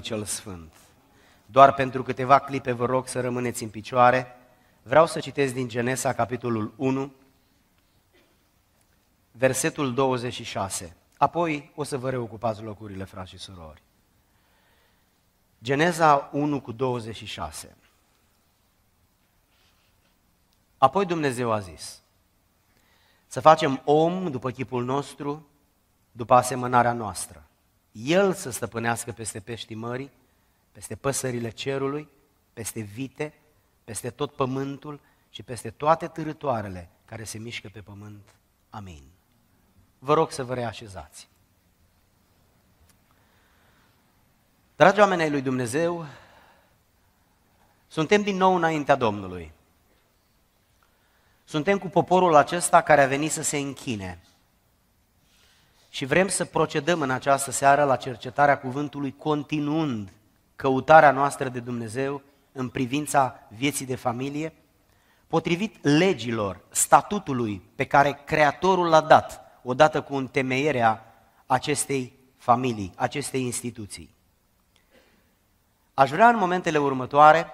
Duhului cel Sfânt. Doar pentru câteva clipe vă rog să rămâneți în picioare. Vreau să citesc din Genesa, capitolul 1, versetul 26. Apoi o să vă reocupați locurile, frați și surori. Geneza 1 cu 26. Apoi Dumnezeu a zis, să facem om după chipul nostru, după asemănarea noastră el să stăpânească peste peștii mării, peste păsările cerului, peste vite, peste tot pământul și peste toate târătoarele care se mișcă pe pământ. Amin. Vă rog să vă reașezați. Dragi oameni ai lui Dumnezeu, suntem din nou înaintea Domnului. Suntem cu poporul acesta care a venit să se închine. Și vrem să procedăm în această seară la cercetarea cuvântului, continuând căutarea noastră de Dumnezeu în privința vieții de familie, potrivit legilor, statutului pe care Creatorul l-a dat, odată cu întemeierea acestei familii, acestei instituții. Aș vrea în momentele următoare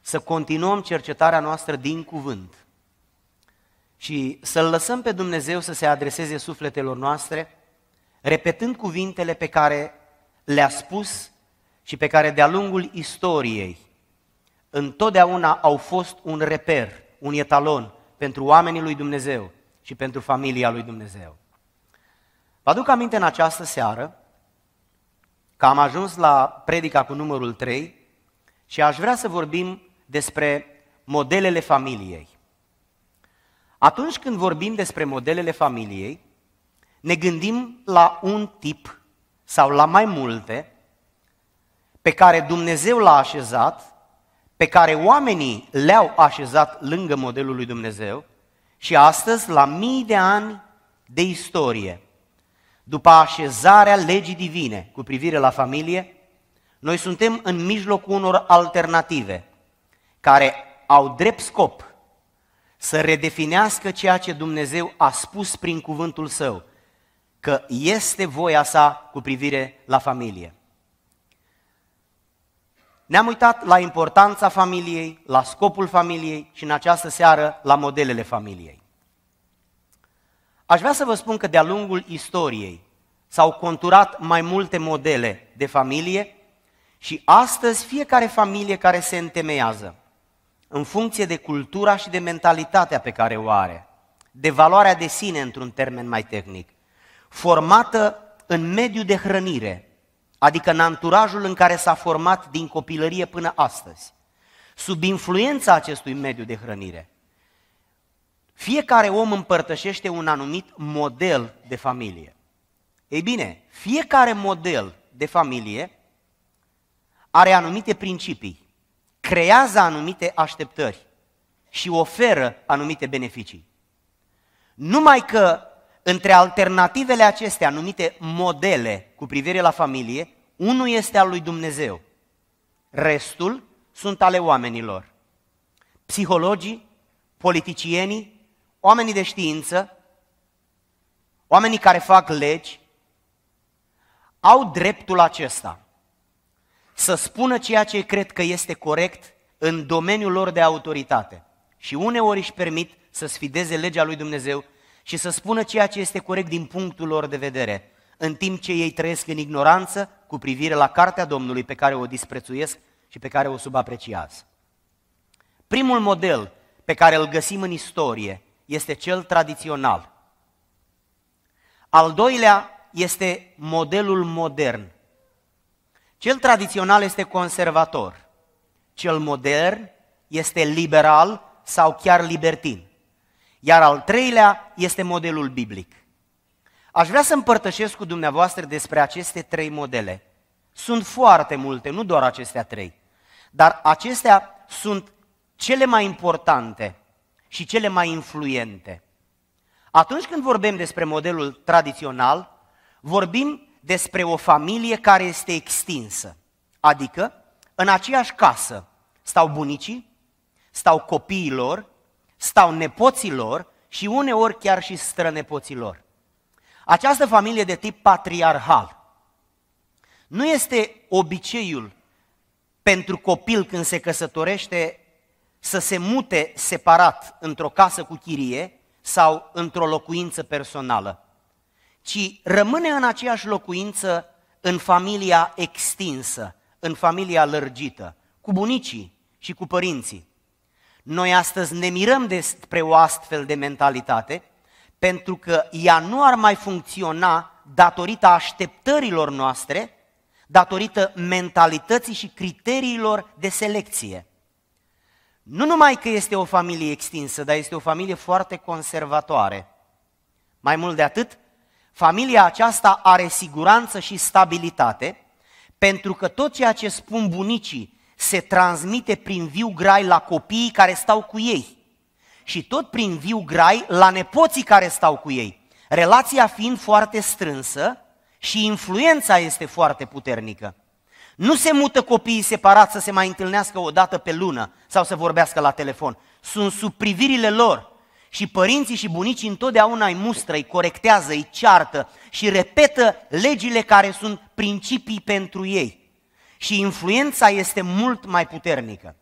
să continuăm cercetarea noastră din cuvânt și să-L lăsăm pe Dumnezeu să se adreseze sufletelor noastre repetând cuvintele pe care le-a spus și pe care de-a lungul istoriei întotdeauna au fost un reper, un etalon pentru oamenii lui Dumnezeu și pentru familia lui Dumnezeu. Vă aduc aminte în această seară că am ajuns la predica cu numărul 3 și aș vrea să vorbim despre modelele familiei. Atunci când vorbim despre modelele familiei, ne gândim la un tip sau la mai multe pe care Dumnezeu l-a așezat, pe care oamenii le-au așezat lângă modelul lui Dumnezeu și astăzi, la mii de ani de istorie, după așezarea legii divine cu privire la familie, noi suntem în mijlocul unor alternative care au drept scop să redefinească ceea ce Dumnezeu a spus prin cuvântul său că este voia sa cu privire la familie. Ne-am uitat la importanța familiei, la scopul familiei și în această seară la modelele familiei. Aș vrea să vă spun că de-a lungul istoriei s-au conturat mai multe modele de familie și astăzi fiecare familie care se întemeiază, în funcție de cultura și de mentalitatea pe care o are, de valoarea de sine într-un termen mai tehnic, formată în mediul de hrănire, adică în anturajul în care s-a format din copilărie până astăzi, sub influența acestui mediu de hrănire. Fiecare om împărtășește un anumit model de familie. Ei bine, fiecare model de familie are anumite principii, creează anumite așteptări și oferă anumite beneficii. Numai că între alternativele acestea, numite modele cu privire la familie, unul este al lui Dumnezeu, restul sunt ale oamenilor. Psihologii, politicienii, oamenii de știință, oamenii care fac legi, au dreptul acesta să spună ceea ce cred că este corect în domeniul lor de autoritate. Și uneori își permit să sfideze legea lui Dumnezeu și să spună ceea ce este corect din punctul lor de vedere, în timp ce ei trăiesc în ignoranță cu privire la cartea Domnului pe care o disprețuiesc și pe care o subapreciază. Primul model pe care îl găsim în istorie este cel tradițional. Al doilea este modelul modern. Cel tradițional este conservator, cel modern este liberal sau chiar libertin. Iar al treilea este modelul biblic. Aș vrea să împărtășesc cu dumneavoastră despre aceste trei modele. Sunt foarte multe, nu doar acestea trei, dar acestea sunt cele mai importante și cele mai influente. Atunci când vorbim despre modelul tradițional, vorbim despre o familie care este extinsă, adică în aceeași casă stau bunicii, stau copiilor, stau nepoților și uneori chiar și strănepoților. Această familie de tip patriarhal nu este obiceiul pentru copil când se căsătorește să se mute separat într-o casă cu chirie sau într-o locuință personală, ci rămâne în aceeași locuință în familia extinsă, în familia lărgită, cu bunicii și cu părinții. Noi astăzi ne mirăm despre o astfel de mentalitate, pentru că ea nu ar mai funcționa datorită așteptărilor noastre, datorită mentalității și criteriilor de selecție. Nu numai că este o familie extinsă, dar este o familie foarte conservatoare. Mai mult de atât, familia aceasta are siguranță și stabilitate, pentru că tot ceea ce spun bunicii se transmite prin viu grai la copiii care stau cu ei și tot prin viu grai la nepoții care stau cu ei. Relația fiind foarte strânsă și influența este foarte puternică. Nu se mută copiii separat să se mai întâlnească o dată pe lună sau să vorbească la telefon. Sunt sub privirile lor și părinții și bunicii întotdeauna îi mustră, îi corectează, îi ceartă și repetă legile care sunt principii pentru ei și influența este mult mai puternică.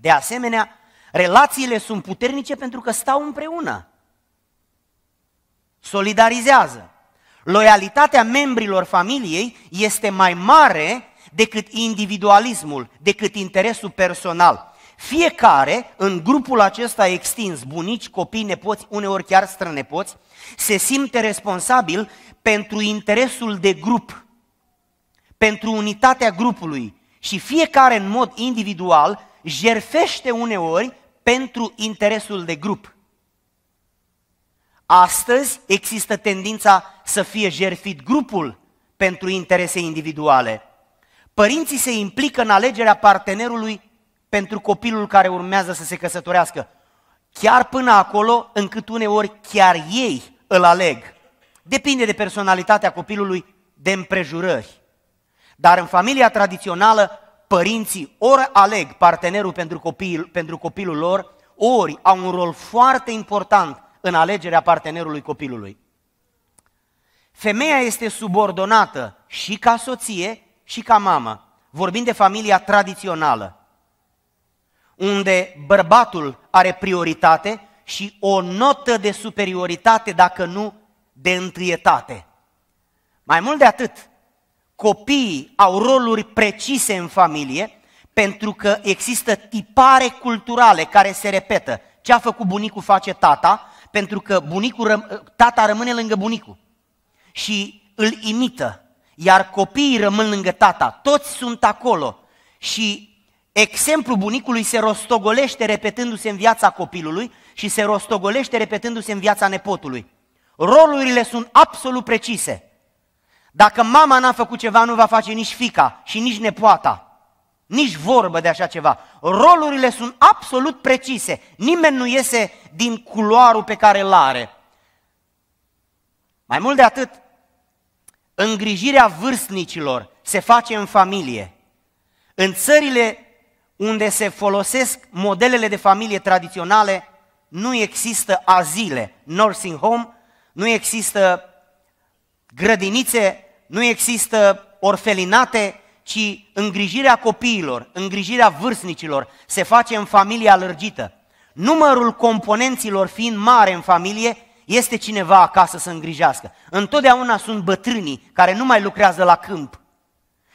De asemenea, relațiile sunt puternice pentru că stau împreună. Solidarizează. Loialitatea membrilor familiei este mai mare decât individualismul, decât interesul personal. Fiecare, în grupul acesta extins, bunici, copii, nepoți, uneori chiar strănepoți, se simte responsabil pentru interesul de grup pentru unitatea grupului și fiecare în mod individual jerfește uneori pentru interesul de grup. Astăzi există tendința să fie jerfit grupul pentru interese individuale. Părinții se implică în alegerea partenerului pentru copilul care urmează să se căsătorească. Chiar până acolo încât uneori chiar ei îl aleg. Depinde de personalitatea copilului, de împrejurări. Dar în familia tradițională, părinții ori aleg partenerul pentru, copil, pentru copilul lor, ori au un rol foarte important în alegerea partenerului copilului. Femeia este subordonată și ca soție și ca mamă. Vorbim de familia tradițională, unde bărbatul are prioritate și o notă de superioritate, dacă nu de întâietate. Mai mult de atât, copiii au roluri precise în familie, pentru că există tipare culturale care se repetă. Ce a făcut bunicul face tata, pentru că bunicul, tata rămâne lângă bunicul și îl imită. Iar copiii rămân lângă tata, toți sunt acolo. Și exemplul bunicului se rostogolește repetându-se în viața copilului și se rostogolește repetându-se în viața nepotului. Rolurile sunt absolut precise. Dacă mama n-a făcut ceva, nu va face nici fica și nici nepoata. Nici vorbă de așa ceva. Rolurile sunt absolut precise. Nimeni nu iese din culoarul pe care îl are. Mai mult de atât, îngrijirea vârstnicilor se face în familie. În țările unde se folosesc modelele de familie tradiționale, nu există azile, nursing home, nu există grădinițe, nu există orfelinate, ci îngrijirea copiilor, îngrijirea vârstnicilor se face în familie alărgită. Numărul componenților fiind mare în familie, este cineva acasă să îngrijească. Întotdeauna sunt bătrânii care nu mai lucrează la câmp.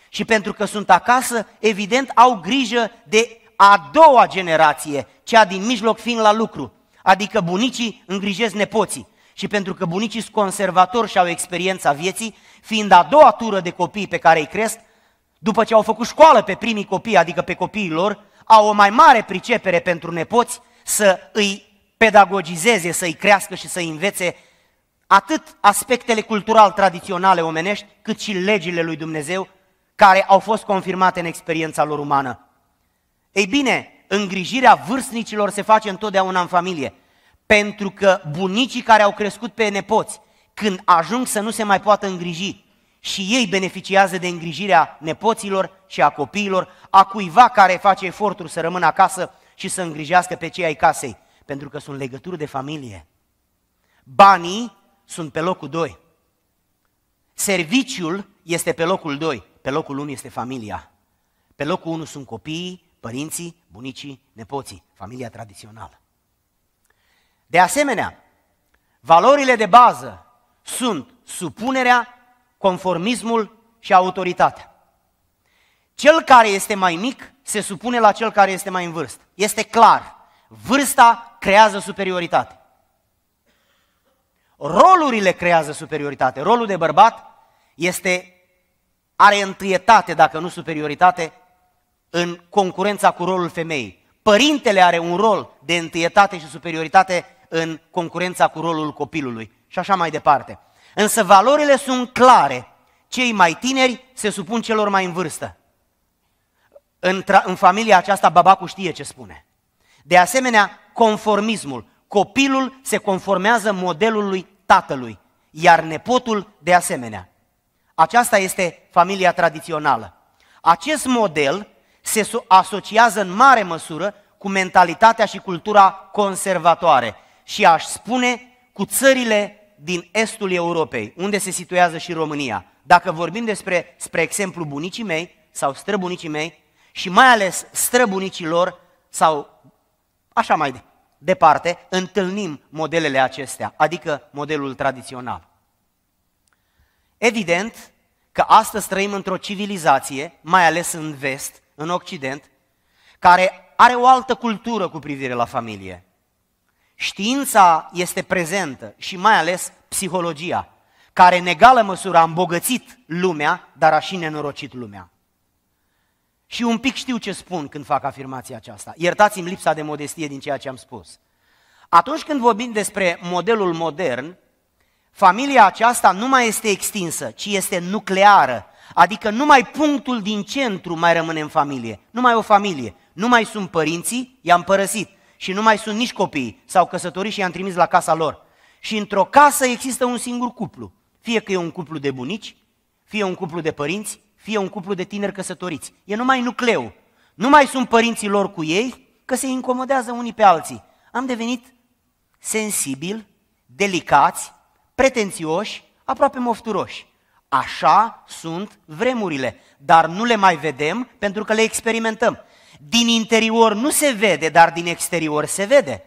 Și pentru că sunt acasă, evident au grijă de a doua generație, cea din mijloc fiind la lucru. Adică bunicii îngrijesc nepoții și pentru că bunicii sunt conservatori și au experiența vieții, fiind a doua tură de copii pe care îi cresc, după ce au făcut școală pe primii copii, adică pe copiii lor, au o mai mare pricepere pentru nepoți să îi pedagogizeze, să îi crească și să îi învețe atât aspectele cultural tradiționale omenești, cât și legile lui Dumnezeu, care au fost confirmate în experiența lor umană. Ei bine, îngrijirea vârstnicilor se face întotdeauna în familie. Pentru că bunicii care au crescut pe nepoți, când ajung să nu se mai poată îngriji și ei beneficiază de îngrijirea nepoților și a copiilor, a cuiva care face eforturi să rămână acasă și să îngrijească pe cei ai casei, pentru că sunt legături de familie. Banii sunt pe locul 2. Serviciul este pe locul 2. Pe locul 1 este familia. Pe locul 1 sunt copiii, părinții, bunicii, nepoții, familia tradițională. De asemenea, valorile de bază sunt supunerea, conformismul și autoritatea. Cel care este mai mic se supune la cel care este mai în vârstă. Este clar, vârsta creează superioritate. Rolurile creează superioritate. Rolul de bărbat este, are întâietate, dacă nu superioritate, în concurența cu rolul femeii. Părintele are un rol de întâietate și superioritate în concurența cu rolul copilului și așa mai departe. Însă valorile sunt clare. Cei mai tineri se supun celor mai în vârstă. În, tra- în familia aceasta, babacul știe ce spune. De asemenea, conformismul. Copilul se conformează modelului tatălui, iar nepotul de asemenea. Aceasta este familia tradițională. Acest model se asociază în mare măsură cu mentalitatea și cultura conservatoare și aș spune cu țările din estul Europei, unde se situează și România. Dacă vorbim despre, spre exemplu, bunicii mei sau străbunicii mei și mai ales străbunicii lor sau așa mai departe, întâlnim modelele acestea, adică modelul tradițional. Evident că astăzi trăim într-o civilizație, mai ales în vest, în Occident, care are o altă cultură cu privire la familie. Știința este prezentă și mai ales psihologia, care în egală măsură a îmbogățit lumea, dar a și nenorocit lumea. Și un pic știu ce spun când fac afirmația aceasta. Iertați-mi lipsa de modestie din ceea ce am spus. Atunci când vorbim despre modelul modern, familia aceasta nu mai este extinsă, ci este nucleară. Adică numai punctul din centru mai rămâne în familie. Numai o familie. Nu mai sunt părinții, i-am părăsit și nu mai sunt nici copii, sau au căsătorit și i-am trimis la casa lor. Și într-o casă există un singur cuplu. Fie că e un cuplu de bunici, fie un cuplu de părinți, fie un cuplu de tineri căsătoriți. E numai nucleu. Nu mai sunt părinții lor cu ei, că se incomodează unii pe alții. Am devenit sensibil, delicați, pretențioși, aproape mofturoși. Așa sunt vremurile, dar nu le mai vedem pentru că le experimentăm. Din interior nu se vede, dar din exterior se vede.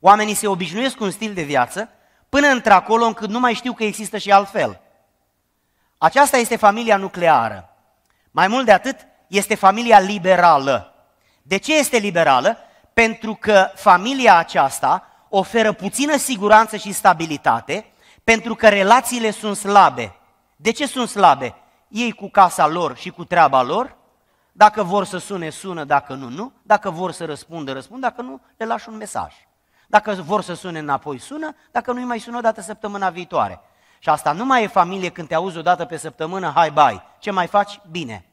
Oamenii se obișnuiesc cu un stil de viață până într-acolo încât nu mai știu că există și altfel. Aceasta este familia nucleară. Mai mult de atât, este familia liberală. De ce este liberală? Pentru că familia aceasta oferă puțină siguranță și stabilitate, pentru că relațiile sunt slabe. De ce sunt slabe? Ei cu casa lor și cu treaba lor, dacă vor să sune, sună, dacă nu, nu. Dacă vor să răspundă, răspund, dacă nu, le lași un mesaj. Dacă vor să sune înapoi, sună, dacă nu-i mai sună o dată săptămâna viitoare. Și asta nu mai e familie când te auzi o dată pe săptămână, hai bai, ce mai faci? Bine.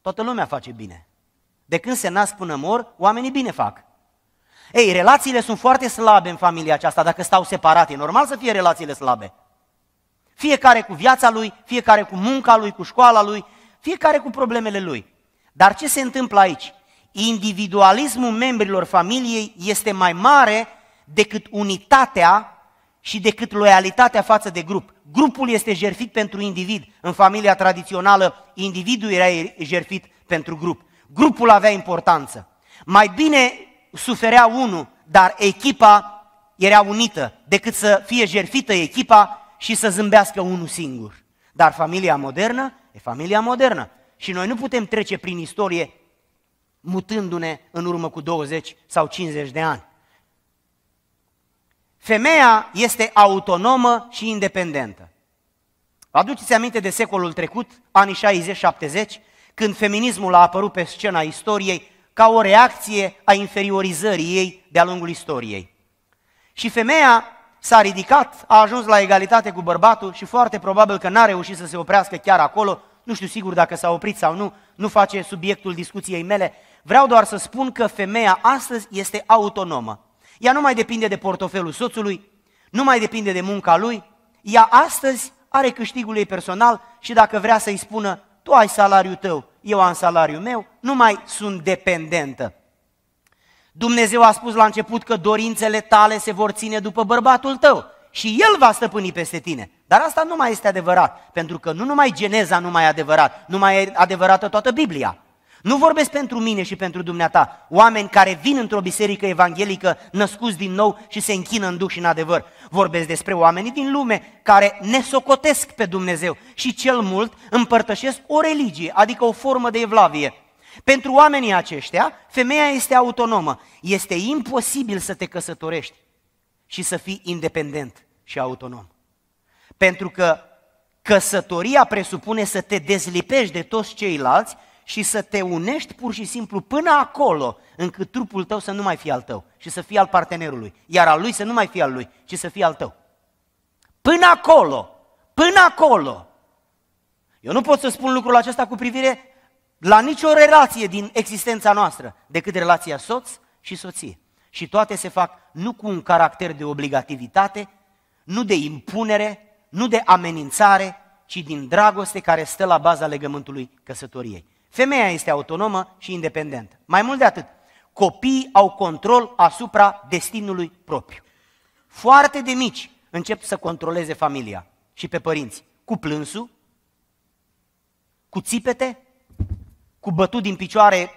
Toată lumea face bine. De când se nasc până mor, oamenii bine fac. Ei, relațiile sunt foarte slabe în familia aceasta dacă stau separate. E normal să fie relațiile slabe. Fiecare cu viața lui, fiecare cu munca lui, cu școala lui, fiecare cu problemele lui. Dar ce se întâmplă aici? Individualismul membrilor familiei este mai mare decât unitatea și decât loialitatea față de grup. Grupul este jerfit pentru individ. În familia tradițională, individul era jerfit pentru grup. Grupul avea importanță. Mai bine suferea unul, dar echipa era unită, decât să fie jerfită echipa și să zâmbească unul singur. Dar familia modernă e familia modernă. Și noi nu putem trece prin istorie mutându-ne în urmă cu 20 sau 50 de ani. Femeia este autonomă și independentă. Aduceți aminte de secolul trecut, anii 60-70, când feminismul a apărut pe scena istoriei ca o reacție a inferiorizării ei de-a lungul istoriei. Și femeia s-a ridicat, a ajuns la egalitate cu bărbatul și foarte probabil că n-a reușit să se oprească chiar acolo, nu știu sigur dacă s-a oprit sau nu, nu face subiectul discuției mele, vreau doar să spun că femeia astăzi este autonomă. Ea nu mai depinde de portofelul soțului, nu mai depinde de munca lui, ea astăzi are câștigul ei personal și dacă vrea să-i spună, tu ai salariul tău, eu am salariul meu, nu mai sunt dependentă. Dumnezeu a spus la început că dorințele tale se vor ține după bărbatul tău și el va stăpâni peste tine. Dar asta nu mai este adevărat, pentru că nu numai Geneza nu mai e adevărat, nu mai e adevărată toată Biblia. Nu vorbesc pentru mine și pentru dumneata, oameni care vin într-o biserică evanghelică, născuți din nou și se închină în duc și în adevăr. Vorbesc despre oamenii din lume care ne socotesc pe Dumnezeu și cel mult împărtășesc o religie, adică o formă de evlavie, pentru oamenii aceștia, femeia este autonomă. Este imposibil să te căsătorești și să fii independent și autonom. Pentru că căsătoria presupune să te dezlipești de toți ceilalți și să te unești pur și simplu până acolo încât trupul tău să nu mai fie al tău și să fie al partenerului, iar al lui să nu mai fie al lui, ci să fie al tău. Până acolo, până acolo. Eu nu pot să spun lucrul acesta cu privire la nicio relație din existența noastră decât relația soț și soție. Și toate se fac nu cu un caracter de obligativitate, nu de impunere, nu de amenințare, ci din dragoste care stă la baza legământului căsătoriei. Femeia este autonomă și independentă. Mai mult de atât, copiii au control asupra destinului propriu. Foarte de mici încep să controleze familia și pe părinți, cu plânsul, cu țipete cu bătut din picioare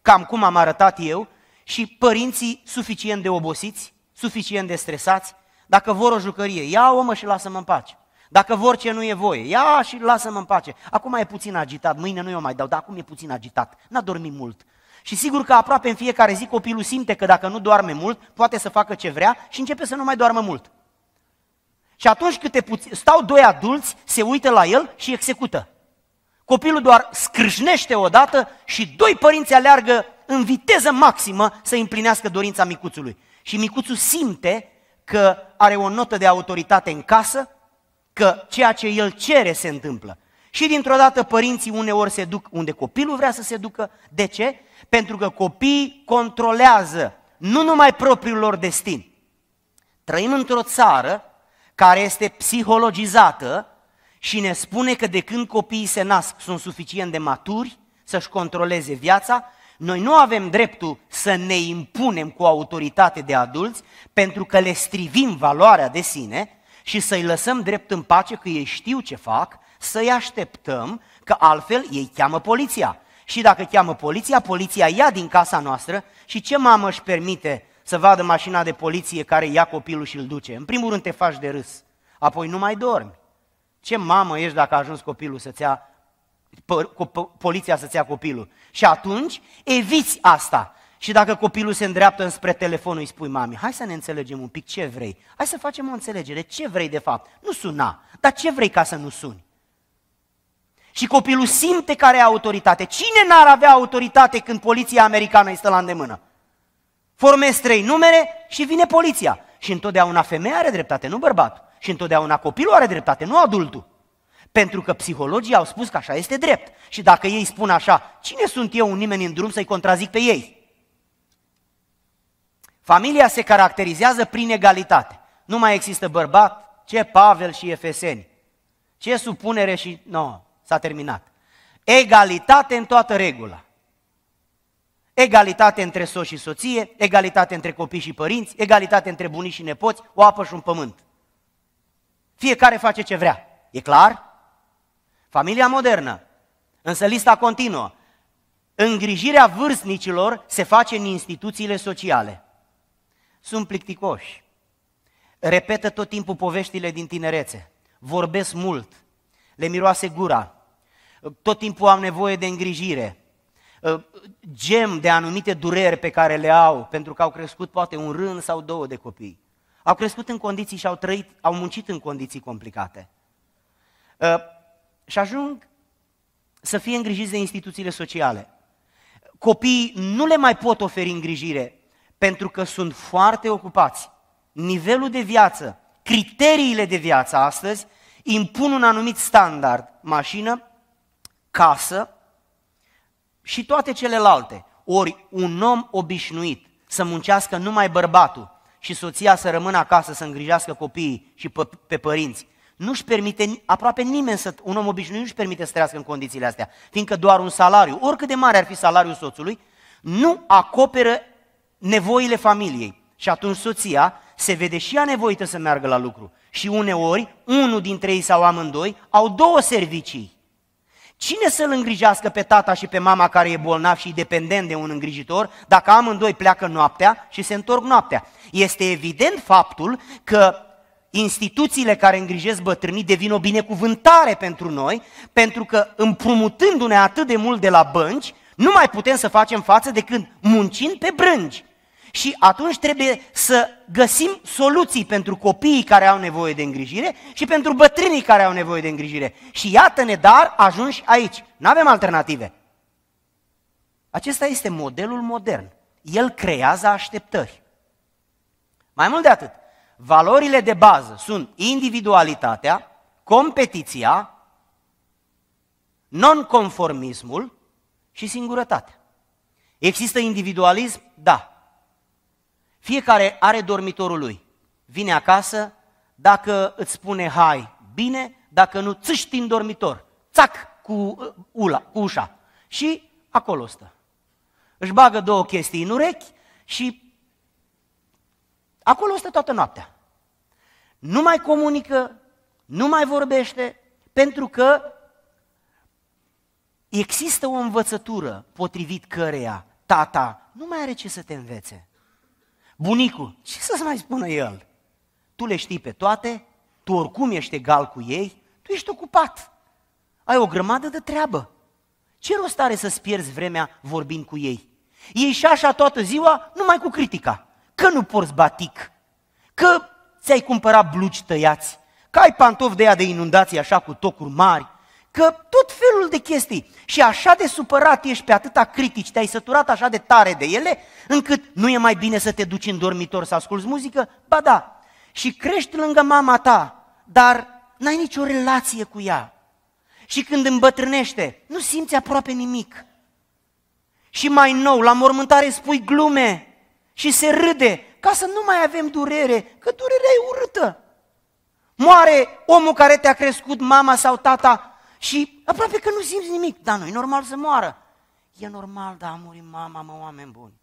cam cum am arătat eu și părinții suficient de obosiți, suficient de stresați, dacă vor o jucărie, ia omă și lasă-mă în pace. Dacă vor ce nu e voie, ia și lasă-mă în pace. Acum e puțin agitat, mâine nu eu mai dau, dar acum e puțin agitat. N-a dormit mult. Și sigur că aproape în fiecare zi copilul simte că dacă nu doarme mult, poate să facă ce vrea și începe să nu mai doarmă mult. Și atunci câte puțin, stau doi adulți, se uită la el și execută. Copilul doar scrâșnește odată și doi părinți aleargă în viteză maximă să împlinească dorința micuțului. Și micuțul simte că are o notă de autoritate în casă, că ceea ce el cere se întâmplă. Și dintr-o dată părinții uneori se duc unde copilul vrea să se ducă. De ce? Pentru că copiii controlează nu numai propriul lor destin. Trăim într-o țară care este psihologizată și ne spune că de când copiii se nasc sunt suficient de maturi să-și controleze viața, noi nu avem dreptul să ne impunem cu autoritate de adulți pentru că le strivim valoarea de sine și să-i lăsăm drept în pace că ei știu ce fac, să-i așteptăm că altfel ei cheamă poliția. Și dacă cheamă poliția, poliția ia din casa noastră și ce mamă își permite să vadă mașina de poliție care ia copilul și îl duce? În primul rând te faci de râs, apoi nu mai dormi. Ce mamă ești dacă a ajuns copilul să-ți ia, poliția să-ți ia copilul? Și atunci eviți asta. Și dacă copilul se îndreaptă înspre telefonul, îi spui mami, hai să ne înțelegem un pic ce vrei. Hai să facem o înțelegere, ce vrei de fapt? Nu suna, dar ce vrei ca să nu suni? Și copilul simte care are autoritate. Cine n-ar avea autoritate când poliția americană este la îndemână? Formezi trei numere și vine poliția. Și întotdeauna femeia are dreptate, nu bărbatul. Și întotdeauna copilul are dreptate, nu adultul. Pentru că psihologii au spus că așa este drept. Și dacă ei spun așa, cine sunt eu, un nimeni în drum, să-i contrazic pe ei? Familia se caracterizează prin egalitate. Nu mai există bărbat, ce Pavel și Efeseni. Ce supunere și... Nu, no, s-a terminat. Egalitate în toată regula. Egalitate între soț și soție, egalitate între copii și părinți, egalitate între bunici și nepoți, o apă și un pământ. Fiecare face ce vrea. E clar? Familia modernă. Însă lista continuă. Îngrijirea vârstnicilor se face în instituțiile sociale. Sunt plicticoși. Repetă tot timpul poveștile din tinerețe. Vorbesc mult. Le miroase gura. Tot timpul am nevoie de îngrijire. Gem de anumite dureri pe care le au pentru că au crescut poate un rând sau două de copii. Au crescut în condiții și au trăit, au muncit în condiții complicate. Ă, și ajung să fie îngrijiți de instituțiile sociale. Copiii nu le mai pot oferi îngrijire pentru că sunt foarte ocupați. Nivelul de viață, criteriile de viață astăzi impun un anumit standard. Mașină, casă și toate celelalte. Ori un om obișnuit să muncească numai bărbatul și soția să rămână acasă să îngrijească copiii și pe, pe părinți, nu-și permite aproape nimeni, să, un om obișnuit nu-și permite să trăiască în condițiile astea, fiindcă doar un salariu, oricât de mare ar fi salariul soțului, nu acoperă nevoile familiei. Și atunci soția se vede și ea nevoită să meargă la lucru. Și uneori, unul dintre ei sau amândoi au două servicii. Cine să-l îngrijească pe tata și pe mama care e bolnav și dependent de un îngrijitor dacă amândoi pleacă noaptea și se întorc noaptea? Este evident faptul că instituțiile care îngrijesc bătrânii devin o binecuvântare pentru noi, pentru că împrumutându-ne atât de mult de la bănci, nu mai putem să facem față decât muncind pe brânci. Și atunci trebuie să găsim soluții pentru copiii care au nevoie de îngrijire și pentru bătrânii care au nevoie de îngrijire. Și iată-ne, dar ajungi aici. Nu avem alternative. Acesta este modelul modern. El creează așteptări. Mai mult de atât, valorile de bază sunt individualitatea, competiția, nonconformismul și singurătatea. Există individualism? Da. Fiecare are dormitorul lui. Vine acasă, dacă îți spune hai, bine, dacă nu, țâși din dormitor, țac cu, uh, ula, cu ușa și acolo stă. Își bagă două chestii în urechi și acolo stă toată noaptea. Nu mai comunică, nu mai vorbește, pentru că există o învățătură potrivit căreia tata nu mai are ce să te învețe bunicul, ce să-ți mai spună el? Tu le știi pe toate, tu oricum ești egal cu ei, tu ești ocupat. Ai o grămadă de treabă. Ce rost are să-ți pierzi vremea vorbind cu ei? Ei și așa toată ziua numai cu critica. Că nu porți batic, că ți-ai cumpărat blugi tăiați, că ai pantofi de ea de inundații așa cu tocuri mari, că tot felul de chestii. Și așa de supărat ești pe atâta critici, te-ai săturat așa de tare de ele, încât nu e mai bine să te duci în dormitor să asculți muzică? Ba da. Și crești lângă mama ta, dar n-ai nicio relație cu ea. Și când îmbătrânește, nu simți aproape nimic. Și mai nou, la mormântare spui glume și se râde ca să nu mai avem durere, că durerea e urâtă. Moare omul care te-a crescut, mama sau tata, și aproape că nu simți nimic, dar nu e normal să moară. E normal, dar a murit mama, mă, oameni buni.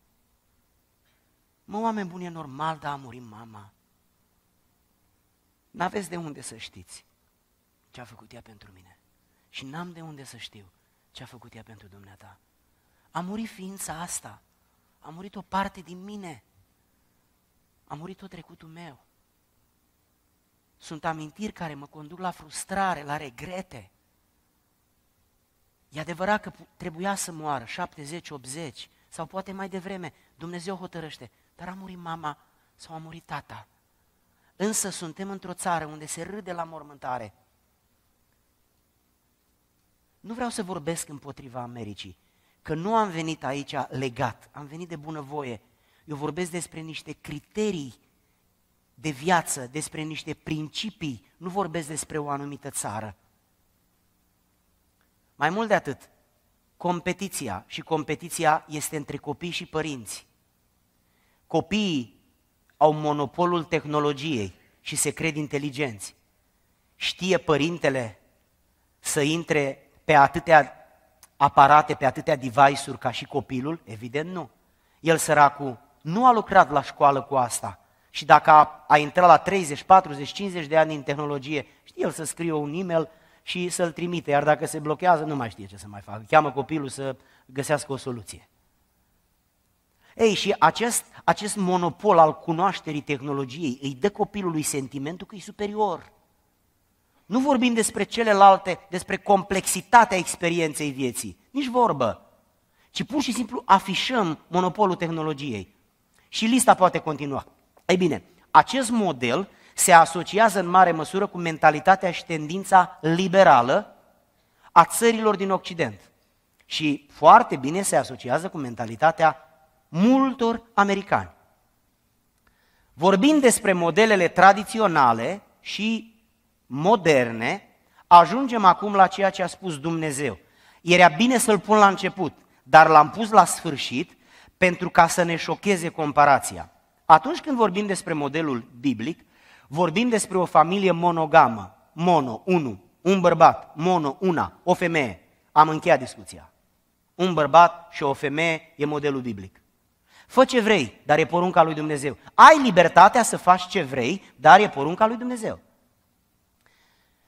Mă, oameni buni, e normal, dar a murit mama. N-aveți de unde să știți ce a făcut ea pentru mine. Și n-am de unde să știu ce a făcut ea pentru dumneata. A murit ființa asta. A murit o parte din mine. A murit tot trecutul meu. Sunt amintiri care mă conduc la frustrare, la regrete. E adevărat că trebuia să moară, 70, 80 sau poate mai devreme, Dumnezeu hotărăște, dar a murit mama sau a murit tata. Însă suntem într-o țară unde se râde la mormântare. Nu vreau să vorbesc împotriva Americii, că nu am venit aici legat, am venit de bunăvoie. Eu vorbesc despre niște criterii de viață, despre niște principii, nu vorbesc despre o anumită țară. Mai mult de atât, competiția și competiția este între copii și părinți. Copiii au monopolul tehnologiei și se cred inteligenți. Știe părintele să intre pe atâtea aparate, pe atâtea device-uri ca și copilul? Evident nu. El săracul nu a lucrat la școală cu asta. Și dacă a, a intrat la 30, 40, 50 de ani în tehnologie, știe el să scrie un e-mail, și să-l trimite, iar dacă se blochează, nu mai știe ce să mai facă. Cheamă copilul să găsească o soluție. Ei, și acest, acest monopol al cunoașterii tehnologiei îi dă copilului sentimentul că e superior. Nu vorbim despre celelalte, despre complexitatea experienței vieții, nici vorbă, ci pur și simplu afișăm monopolul tehnologiei. Și lista poate continua. Ei bine, acest model se asociază în mare măsură cu mentalitatea și tendința liberală a țărilor din Occident. Și foarte bine se asociază cu mentalitatea multor americani. Vorbind despre modelele tradiționale și moderne, ajungem acum la ceea ce a spus Dumnezeu. Era bine să-l pun la început, dar l-am pus la sfârșit pentru ca să ne șocheze comparația. Atunci când vorbim despre modelul biblic, Vorbim despre o familie monogamă, mono, unu, un bărbat, mono, una, o femeie. Am încheiat discuția. Un bărbat și o femeie e modelul biblic. Fă ce vrei, dar e porunca lui Dumnezeu. Ai libertatea să faci ce vrei, dar e porunca lui Dumnezeu.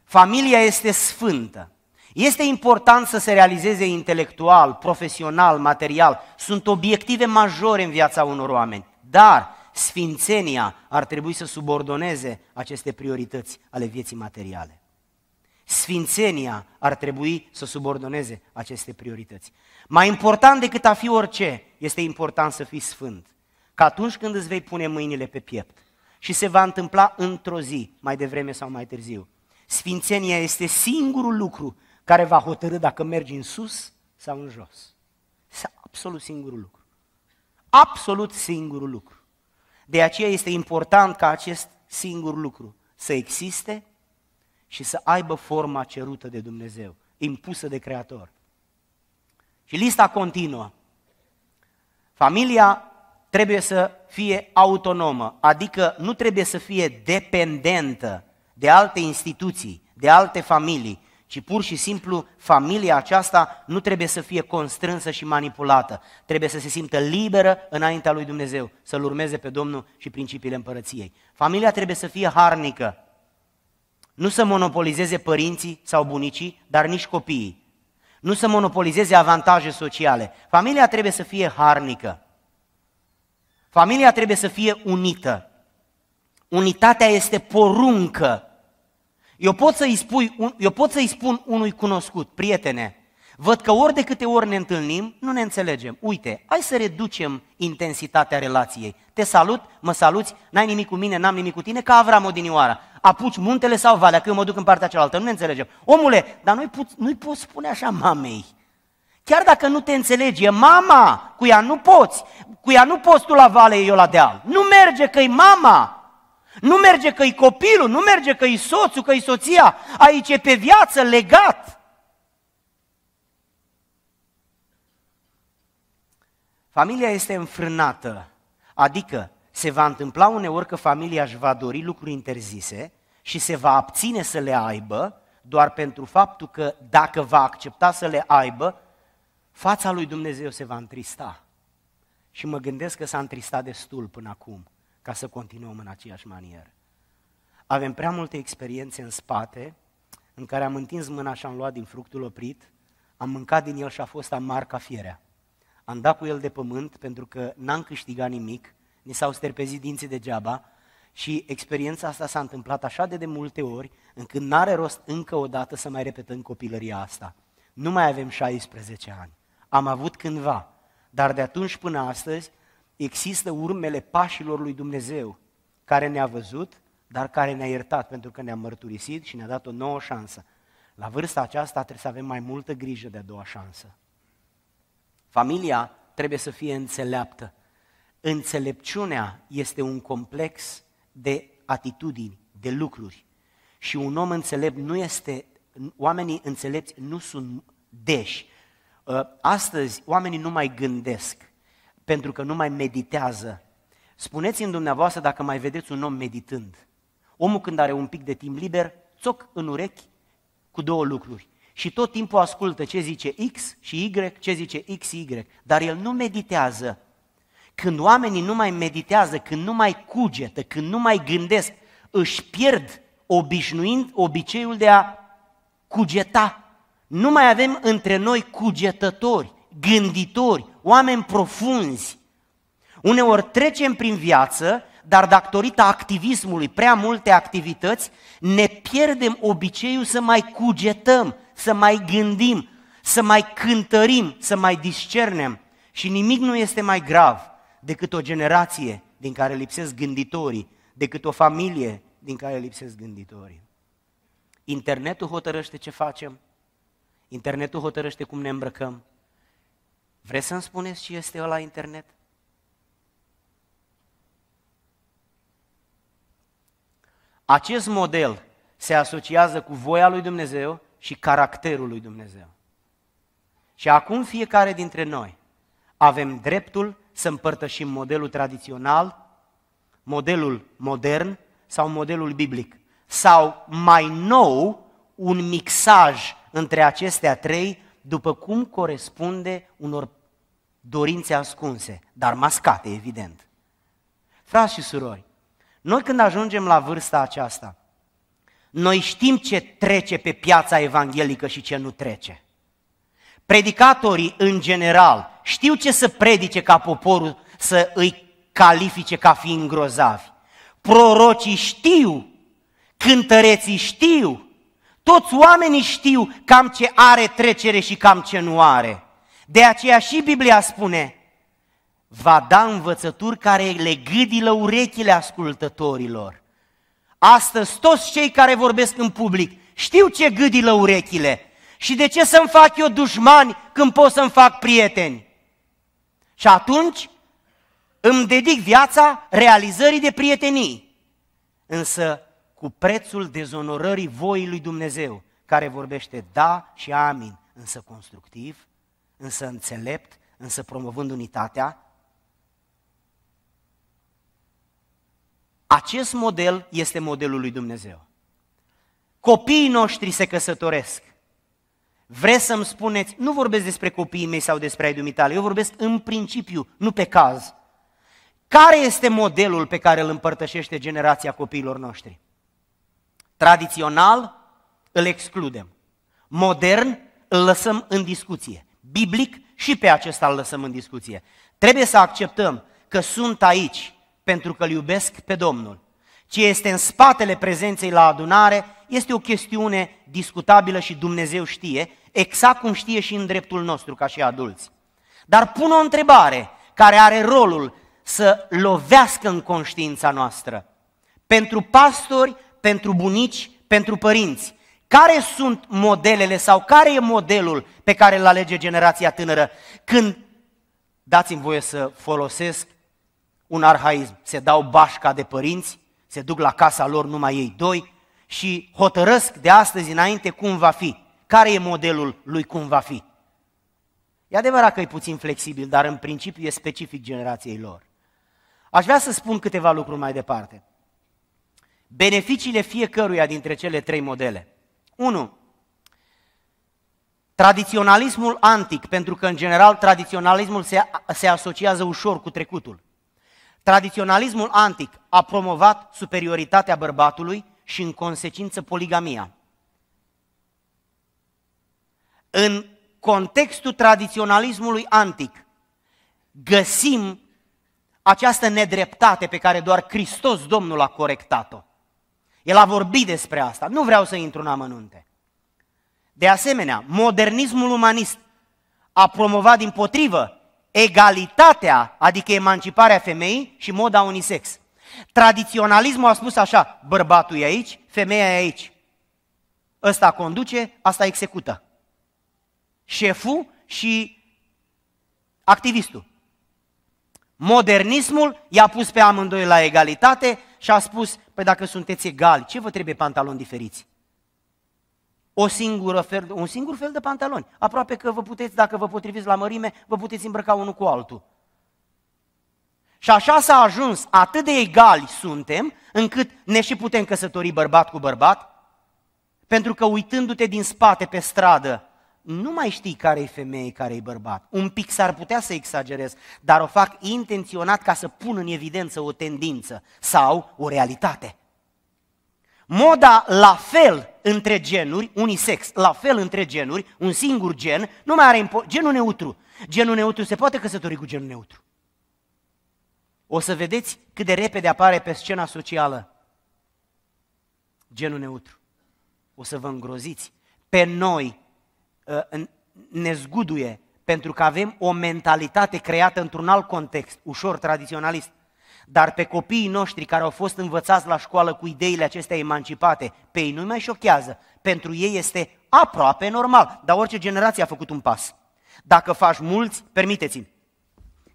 Familia este sfântă. Este important să se realizeze intelectual, profesional, material. Sunt obiective majore în viața unor oameni. Dar sfințenia ar trebui să subordoneze aceste priorități ale vieții materiale. Sfințenia ar trebui să subordoneze aceste priorități. Mai important decât a fi orice, este important să fii sfânt. Că atunci când îți vei pune mâinile pe piept și se va întâmpla într-o zi, mai devreme sau mai târziu, sfințenia este singurul lucru care va hotărâ dacă mergi în sus sau în jos. Este absolut singurul lucru. Absolut singurul lucru. De aceea este important ca acest singur lucru să existe și să aibă forma cerută de Dumnezeu, impusă de Creator. Și lista continuă. Familia trebuie să fie autonomă, adică nu trebuie să fie dependentă de alte instituții, de alte familii, ci pur și simplu familia aceasta nu trebuie să fie constrânsă și manipulată, trebuie să se simtă liberă înaintea lui Dumnezeu, să-L urmeze pe Domnul și principiile împărăției. Familia trebuie să fie harnică, nu să monopolizeze părinții sau bunicii, dar nici copiii, nu să monopolizeze avantaje sociale. Familia trebuie să fie harnică, familia trebuie să fie unită. Unitatea este poruncă eu pot, să-i spui, eu pot să-i spun unui cunoscut, prietene, văd că ori de câte ori ne întâlnim, nu ne înțelegem. Uite, hai să reducem intensitatea relației. Te salut, mă saluți, n-ai nimic cu mine, n-am nimic cu tine, ca Avram odinioara. Apuci muntele sau valea, că eu mă duc în partea cealaltă, nu ne înțelegem. Omule, dar nu-i, put, nu-i poți spune așa mamei. Chiar dacă nu te înțelegi, e mama, cu ea nu poți, cu ea nu poți tu la vale, eu la deal. Nu merge că e mama, nu merge că-i copilul, nu merge că-i soțul, că-i soția. Aici e pe viață legat. Familia este înfrânată, adică se va întâmpla uneori că familia își va dori lucruri interzise și se va abține să le aibă doar pentru faptul că dacă va accepta să le aibă, fața lui Dumnezeu se va întrista. Și mă gândesc că s-a întristat destul până acum ca să continuăm în aceeași manieră. Avem prea multe experiențe în spate în care am întins mâna și am luat din fructul oprit, am mâncat din el și a fost amar ca fierea. Am dat cu el de pământ pentru că n-am câștigat nimic, ni s-au sterpezit dinții degeaba și experiența asta s-a întâmplat așa de de multe ori încât n-are rost încă o dată să mai repetăm copilăria asta. Nu mai avem 16 ani. Am avut cândva, dar de atunci până astăzi există urmele pașilor lui Dumnezeu, care ne-a văzut, dar care ne-a iertat pentru că ne-a mărturisit și ne-a dat o nouă șansă. La vârsta aceasta trebuie să avem mai multă grijă de a doua șansă. Familia trebuie să fie înțeleaptă. Înțelepciunea este un complex de atitudini, de lucruri. Și un om înțelept nu este, oamenii înțelepți nu sunt deși. Ă, astăzi oamenii nu mai gândesc, pentru că nu mai meditează. Spuneți-mi dumneavoastră dacă mai vedeți un om meditând. Omul când are un pic de timp liber, țoc în urechi cu două lucruri. Și tot timpul ascultă ce zice X și Y, ce zice X, Y, dar el nu meditează. Când oamenii nu mai meditează, când nu mai cugetă, când nu mai gândesc, își pierd obișnuind obiceiul de a cugeta. Nu mai avem între noi cugetători, gânditori, oameni profunzi. Uneori trecem prin viață, dar datorită activismului, prea multe activități, ne pierdem obiceiul să mai cugetăm, să mai gândim, să mai cântărim, să mai discernem. Și nimic nu este mai grav decât o generație din care lipsesc gânditorii, decât o familie din care lipsesc gânditorii. Internetul hotărăște ce facem, internetul hotărăște cum ne îmbrăcăm, Vreți să-mi spuneți ce este la internet? Acest model se asociază cu voia lui Dumnezeu și caracterul lui Dumnezeu. Și acum fiecare dintre noi avem dreptul să împărtășim modelul tradițional, modelul modern sau modelul biblic. Sau mai nou, un mixaj între acestea trei după cum corespunde unor dorințe ascunse, dar mascate, evident. Frați și surori, noi când ajungem la vârsta aceasta, noi știm ce trece pe piața evanghelică și ce nu trece. Predicatorii, în general, știu ce să predice ca poporul să îi califice ca fiind grozavi. Prorocii știu, cântăreții știu, toți oamenii știu cam ce are trecere și cam ce nu are. De aceea și Biblia spune, va da învățături care le gâdilă urechile ascultătorilor. Astăzi toți cei care vorbesc în public știu ce gâdilă urechile și de ce să-mi fac eu dușmani când pot să-mi fac prieteni. Și atunci îmi dedic viața realizării de prietenii. Însă cu prețul dezonorării voii lui Dumnezeu, care vorbește da și amin, însă constructiv, însă înțelept, însă promovând unitatea. Acest model este modelul lui Dumnezeu. Copiii noștri se căsătoresc. Vreți să-mi spuneți, nu vorbesc despre copiii mei sau despre ai dumitale, eu vorbesc în principiu, nu pe caz. Care este modelul pe care îl împărtășește generația copiilor noștri? Tradițional îl excludem. Modern îl lăsăm în discuție. Biblic și pe acesta îl lăsăm în discuție. Trebuie să acceptăm că sunt aici pentru că îl iubesc pe Domnul. Ce este în spatele prezenței la adunare este o chestiune discutabilă și Dumnezeu știe, exact cum știe și în dreptul nostru ca și adulți. Dar pun o întrebare care are rolul să lovească în conștiința noastră. Pentru pastori pentru bunici, pentru părinți. Care sunt modelele sau care e modelul pe care îl alege generația tânără? Când, dați-mi voie să folosesc un arhaism, se dau bașca de părinți, se duc la casa lor numai ei doi și hotărăsc de astăzi înainte cum va fi. Care e modelul lui cum va fi? E adevărat că e puțin flexibil, dar în principiu e specific generației lor. Aș vrea să spun câteva lucruri mai departe beneficiile fiecăruia dintre cele trei modele. 1. Tradiționalismul antic, pentru că în general tradiționalismul se, se asociază ușor cu trecutul. Tradiționalismul antic a promovat superioritatea bărbatului și în consecință poligamia. În contextul tradiționalismului antic găsim această nedreptate pe care doar Hristos Domnul a corectat-o. El a vorbit despre asta. Nu vreau să intru în amănunte. De asemenea, modernismul umanist a promovat din potrivă egalitatea, adică emanciparea femeii și moda unisex. Tradiționalismul a spus așa, bărbatul e aici, femeia e aici. Ăsta conduce, asta execută. Șeful și activistul. Modernismul i-a pus pe amândoi la egalitate și a spus, păi dacă sunteți egali, ce vă trebuie pantaloni diferiți? O singură fel, un singur fel de pantaloni. Aproape că vă puteți, dacă vă potriviți la mărime, vă puteți îmbrăca unul cu altul. Și așa s-a ajuns, atât de egali suntem, încât ne și putem căsători bărbat cu bărbat, pentru că uitându-te din spate pe stradă, nu mai știi care e femeie, care e bărbat. Un pic s-ar putea să exagerez, dar o fac intenționat ca să pun în evidență o tendință sau o realitate. Moda la fel între genuri, unisex, la fel între genuri, un singur gen, nu mai are impo- genul neutru. Genul neutru se poate căsători cu genul neutru. O să vedeți cât de repede apare pe scena socială genul neutru. O să vă îngroziți. Pe noi Uh, ne zguduie pentru că avem o mentalitate creată într-un alt context, ușor tradiționalist. Dar pe copiii noștri care au fost învățați la școală cu ideile acestea emancipate, pe ei nu mai șochează. Pentru ei este aproape normal. Dar orice generație a făcut un pas. Dacă faci mulți, permiteți-mi,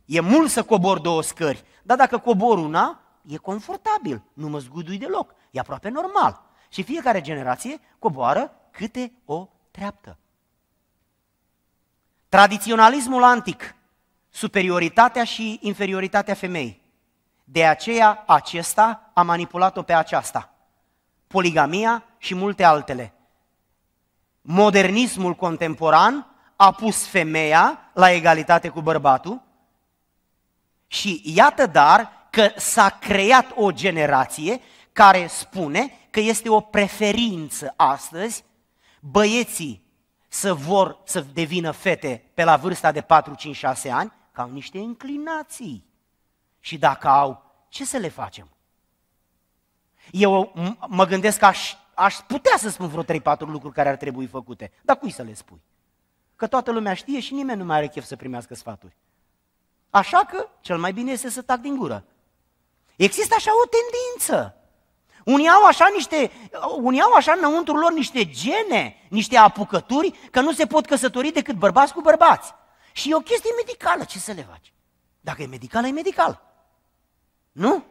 e mult să cobor două scări, dar dacă cobor una, e confortabil, nu mă zgudui deloc, e aproape normal. Și fiecare generație coboară câte o treaptă. Tradiționalismul antic, superioritatea și inferioritatea femei. De aceea acesta a manipulat-o pe aceasta. Poligamia și multe altele. Modernismul contemporan a pus femeia la egalitate cu bărbatul și iată dar că s-a creat o generație care spune că este o preferință astăzi băieții să vor să devină fete pe la vârsta de 4, 5, 6 ani, că au niște inclinații. Și dacă au, ce să le facem? Eu mă gândesc că aș, aș putea să spun vreo 3-4 lucruri care ar trebui făcute, dar cui să le spui? Că toată lumea știe și nimeni nu mai are chef să primească sfaturi. Așa că cel mai bine este să tac din gură. Există așa o tendință unii au așa niște, unii au așa înăuntru lor niște gene, niște apucături, că nu se pot căsători decât bărbați cu bărbați. Și e o chestie medicală, ce să le faci? Dacă e medicală, e medical. Nu?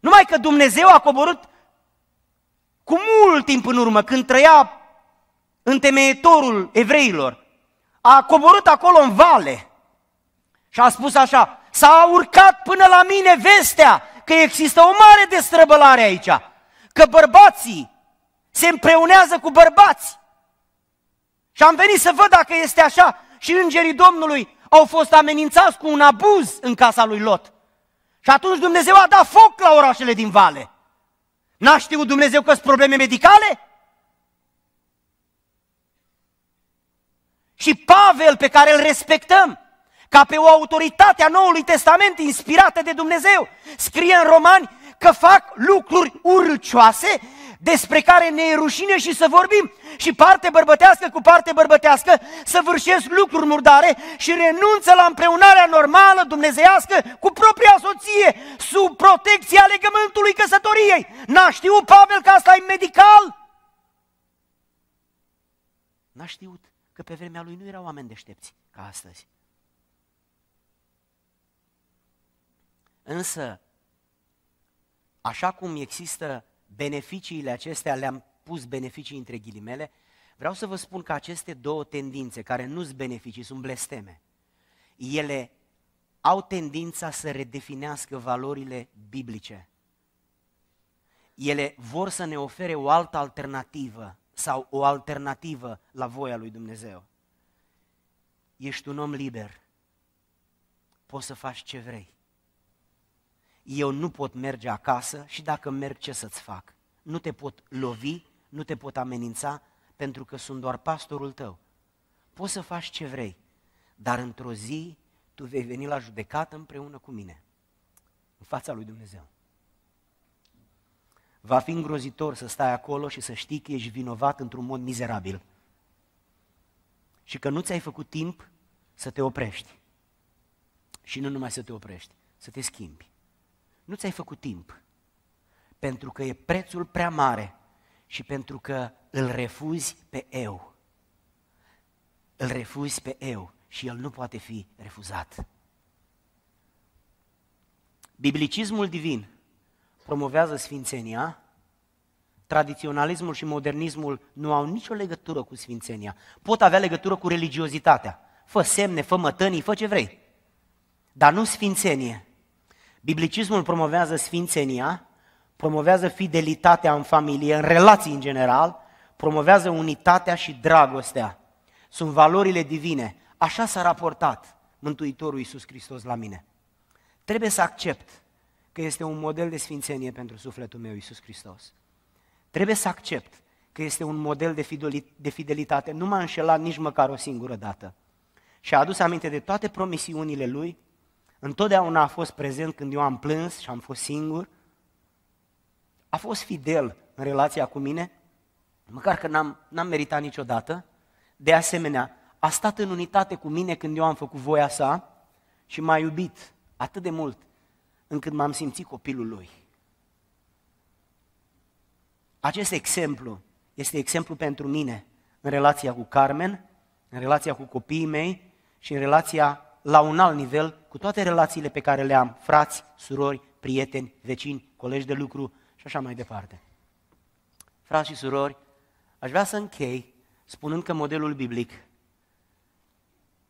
Numai că Dumnezeu a coborât cu mult timp în urmă, când trăia întemeietorul evreilor, a coborât acolo în vale și a spus așa, s-a urcat până la mine vestea că există o mare destrăbălare aici, că bărbații se împreunează cu bărbați. Și am venit să văd dacă este așa și îngerii Domnului au fost amenințați cu un abuz în casa lui Lot. Și atunci Dumnezeu a dat foc la orașele din vale. N-a știut Dumnezeu că sunt probleme medicale? Și Pavel, pe care îl respectăm, ca pe o autoritate a Noului Testament inspirată de Dumnezeu. Scrie în Romani că fac lucruri urcioase despre care ne e rușine și să vorbim și parte bărbătească cu parte bărbătească să vârșesc lucruri murdare și renunță la împreunarea normală dumnezeiască cu propria soție sub protecția legământului căsătoriei. N-a știut Pavel că asta e medical? N-a știut că pe vremea lui nu erau oameni deștepți ca astăzi. Însă, așa cum există beneficiile acestea, le-am pus beneficii între ghilimele, vreau să vă spun că aceste două tendințe, care nu sunt beneficii, sunt blesteme, ele au tendința să redefinească valorile biblice. Ele vor să ne ofere o altă alternativă sau o alternativă la voia lui Dumnezeu. Ești un om liber, poți să faci ce vrei eu nu pot merge acasă și dacă merg, ce să-ți fac? Nu te pot lovi, nu te pot amenința, pentru că sunt doar pastorul tău. Poți să faci ce vrei, dar într-o zi tu vei veni la judecată împreună cu mine, în fața lui Dumnezeu. Va fi îngrozitor să stai acolo și să știi că ești vinovat într-un mod mizerabil și că nu ți-ai făcut timp să te oprești. Și nu numai să te oprești, să te schimbi nu ți-ai făcut timp. Pentru că e prețul prea mare și pentru că îl refuzi pe eu. Îl refuzi pe eu și el nu poate fi refuzat. Biblicismul divin promovează sfințenia, tradiționalismul și modernismul nu au nicio legătură cu sfințenia. Pot avea legătură cu religiozitatea. Fă semne, fă mătănii, fă ce vrei. Dar nu sfințenie. Biblicismul promovează sfințenia, promovează fidelitatea în familie, în relații în general, promovează unitatea și dragostea. Sunt valorile divine. Așa s-a raportat Mântuitorul Iisus Hristos la mine. Trebuie să accept că este un model de sfințenie pentru sufletul meu Iisus Hristos. Trebuie să accept că este un model de fidelitate. Nu m-a înșelat nici măcar o singură dată. Și a adus aminte de toate promisiunile lui, Întotdeauna a fost prezent când eu am plâns și am fost singur. A fost fidel în relația cu mine, măcar că n-am, n-am meritat niciodată. De asemenea, a stat în unitate cu mine când eu am făcut voia sa și m-a iubit atât de mult încât m-am simțit copilul lui. Acest exemplu este exemplu pentru mine în relația cu Carmen, în relația cu copiii mei și în relația la un alt nivel cu toate relațiile pe care le am, frați, surori, prieteni, vecini, colegi de lucru și așa mai departe. Frați și surori, aș vrea să închei spunând că modelul biblic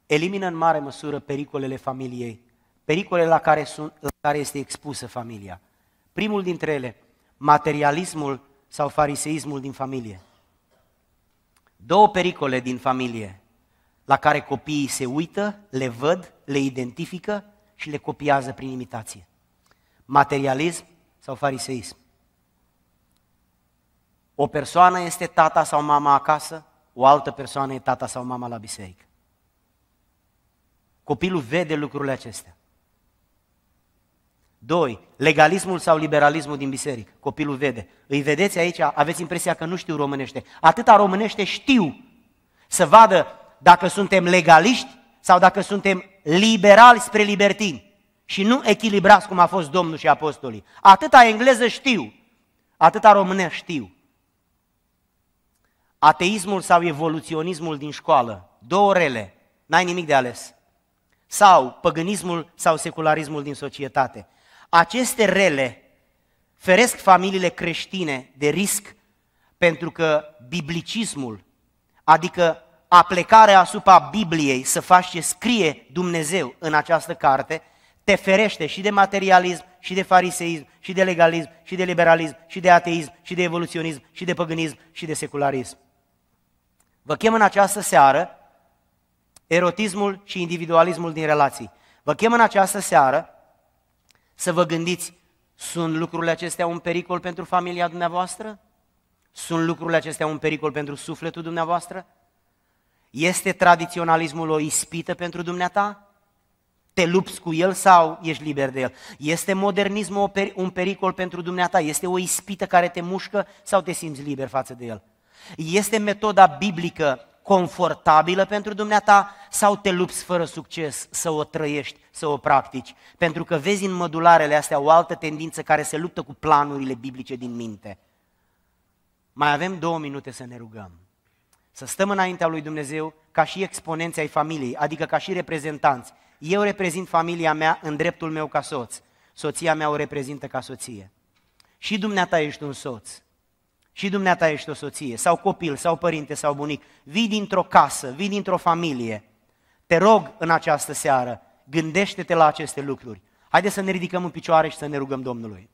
elimină în mare măsură pericolele familiei, pericolele la care, sunt, la care este expusă familia. Primul dintre ele, materialismul sau fariseismul din familie. Două pericole din familie la care copiii se uită, le văd, le identifică și le copiază prin imitație. Materialism sau fariseism? O persoană este tata sau mama acasă, o altă persoană e tata sau mama la biserică. Copilul vede lucrurile acestea. Doi. Legalismul sau liberalismul din biserică. Copilul vede. Îi vedeți aici, aveți impresia că nu știu românește. Atâta românește știu să vadă dacă suntem legaliști sau dacă suntem liberali spre libertini și nu echilibrați cum a fost Domnul și apostolii. Atâta engleză știu, atâta română știu. Ateismul sau evoluționismul din școală, două rele, n-ai nimic de ales. Sau păgânismul sau secularismul din societate. Aceste rele feresc familiile creștine de risc pentru că biblicismul, adică aplecarea asupra Bibliei, să faci ce scrie Dumnezeu în această carte, te ferește și de materialism, și de fariseism, și de legalism, și de liberalism, și de ateism, și de evoluționism, și de păgânism, și de secularism. Vă chem în această seară erotismul și individualismul din relații. Vă chem în această seară să vă gândiți, sunt lucrurile acestea un pericol pentru familia dumneavoastră? Sunt lucrurile acestea un pericol pentru sufletul dumneavoastră? Este tradiționalismul o ispită pentru dumneata? Te lupți cu el sau ești liber de el? Este modernismul un pericol pentru dumneata? Este o ispită care te mușcă sau te simți liber față de el? Este metoda biblică confortabilă pentru dumneata sau te lupți fără succes să o trăiești, să o practici? Pentru că vezi în mădularele astea o altă tendință care se luptă cu planurile biblice din minte. Mai avem două minute să ne rugăm să stăm înaintea lui Dumnezeu ca și exponenți ai familiei, adică ca și reprezentanți. Eu reprezint familia mea în dreptul meu ca soț. Soția mea o reprezintă ca soție. Și dumneata ești un soț. Și dumneata ești o soție, sau copil, sau părinte, sau bunic. Vii dintr-o casă, vii dintr-o familie. Te rog în această seară, gândește-te la aceste lucruri. Haideți să ne ridicăm în picioare și să ne rugăm Domnului.